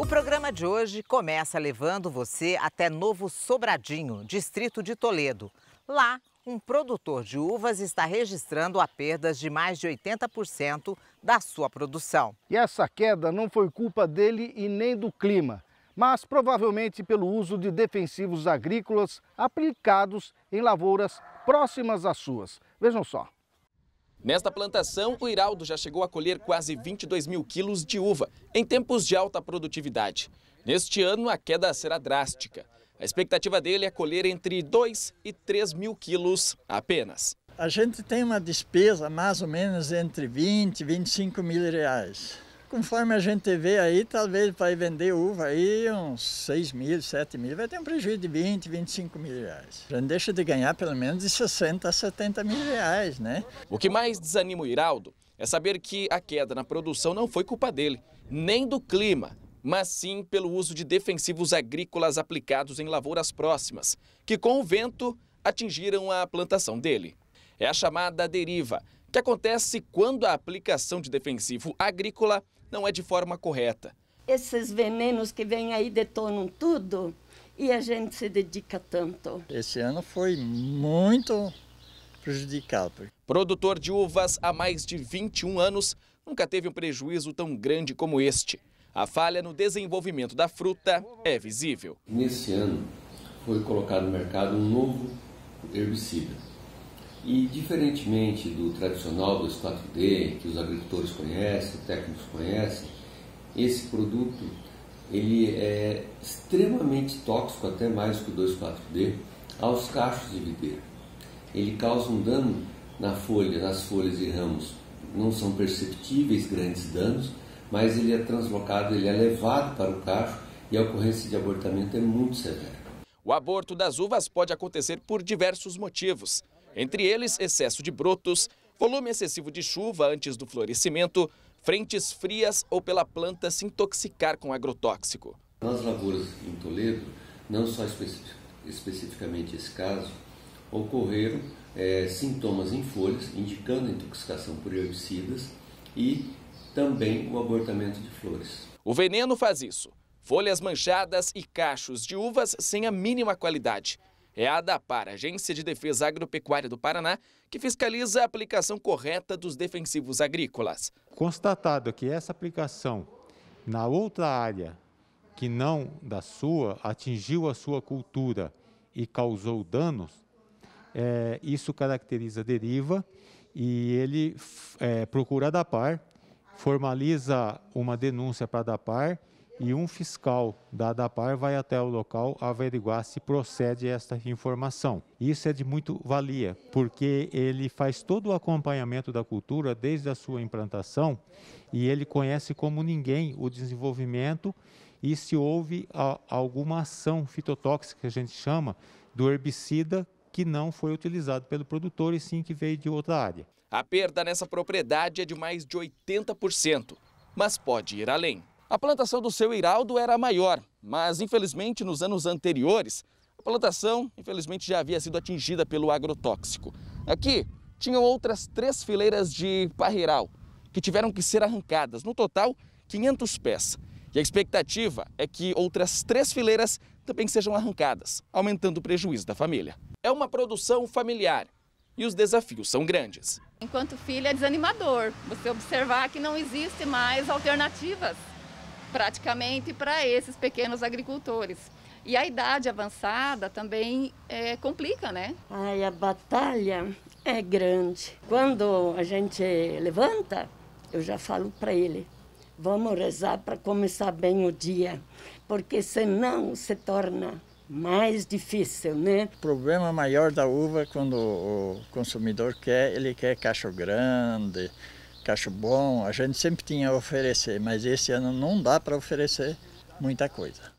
O programa de hoje começa levando você até Novo Sobradinho, distrito de Toledo. Lá, um produtor de uvas está registrando a perdas de mais de 80% da sua produção. E essa queda não foi culpa dele e nem do clima, mas provavelmente pelo uso de defensivos agrícolas aplicados em lavouras próximas às suas. Vejam só. Nesta plantação, o Iraldo já chegou a colher quase 22 mil quilos de uva, em tempos de alta produtividade. Neste ano, a queda será drástica. A expectativa dele é colher entre 2 e 3 mil quilos apenas. A gente tem uma despesa mais ou menos entre 20 e 25 mil reais conforme a gente vê aí, talvez ir vender uva aí uns 6 mil, 7 mil, vai ter um prejuízo de 20, 25 mil reais. Já deixa de ganhar pelo menos de 60 a 70 mil reais, né? O que mais desanima o Iraldo é saber que a queda na produção não foi culpa dele, nem do clima, mas sim pelo uso de defensivos agrícolas aplicados em lavouras próximas, que com o vento atingiram a plantação dele. É a chamada deriva, que acontece quando a aplicação de defensivo agrícola não é de forma correta. Esses venenos que vêm aí detonam tudo e a gente se dedica tanto. Esse ano foi muito prejudicado. Produtor de uvas há mais de 21 anos, nunca teve um prejuízo tão grande como este. A falha no desenvolvimento da fruta é visível. Nesse ano foi colocado no mercado um novo herbicida, e, diferentemente do tradicional 2,4-D, que os agricultores conhecem, técnicos conhecem, esse produto ele é extremamente tóxico, até mais que o 2,4-D, aos cachos de videira. Ele causa um dano na folha, nas folhas e ramos. Não são perceptíveis grandes danos, mas ele é translocado, ele é levado para o cacho e a ocorrência de abortamento é muito severa. O aborto das uvas pode acontecer por diversos motivos. Entre eles, excesso de brotos, volume excessivo de chuva antes do florescimento, frentes frias ou pela planta se intoxicar com agrotóxico. Nas lavouras em Toledo, não só especificamente esse caso, ocorreram é, sintomas em folhas, indicando intoxicação por herbicidas e também o abortamento de flores. O veneno faz isso. Folhas manchadas e cachos de uvas sem a mínima qualidade é a ADAPAR, Agência de Defesa Agropecuária do Paraná, que fiscaliza a aplicação correta dos defensivos agrícolas. Constatado que essa aplicação na outra área que não da sua atingiu a sua cultura e causou danos, é, isso caracteriza deriva e ele é, procura a DAPAR, formaliza uma denúncia para a DAPAR e um fiscal da ADAPAR vai até o local averiguar se procede esta informação. Isso é de muito valia, porque ele faz todo o acompanhamento da cultura desde a sua implantação e ele conhece como ninguém o desenvolvimento e se houve a, alguma ação fitotóxica, que a gente chama, do herbicida que não foi utilizado pelo produtor e sim que veio de outra área. A perda nessa propriedade é de mais de 80%, mas pode ir além. A plantação do seu Iraldo era maior, mas infelizmente nos anos anteriores, a plantação infelizmente já havia sido atingida pelo agrotóxico. Aqui tinham outras três fileiras de parreiral que tiveram que ser arrancadas, no total 500 pés. E a expectativa é que outras três fileiras também sejam arrancadas, aumentando o prejuízo da família. É uma produção familiar e os desafios são grandes. Enquanto filha é desanimador você observar que não existe mais alternativas praticamente para esses pequenos agricultores. E a idade avançada também é, complica, né? Ai, a batalha é grande. Quando a gente levanta, eu já falo para ele: vamos rezar para começar bem o dia, porque senão se torna mais difícil, né? O problema maior da uva é quando o consumidor quer, ele quer cacho grande cacho bom, a gente sempre tinha a oferecer, mas esse ano não dá para oferecer muita coisa.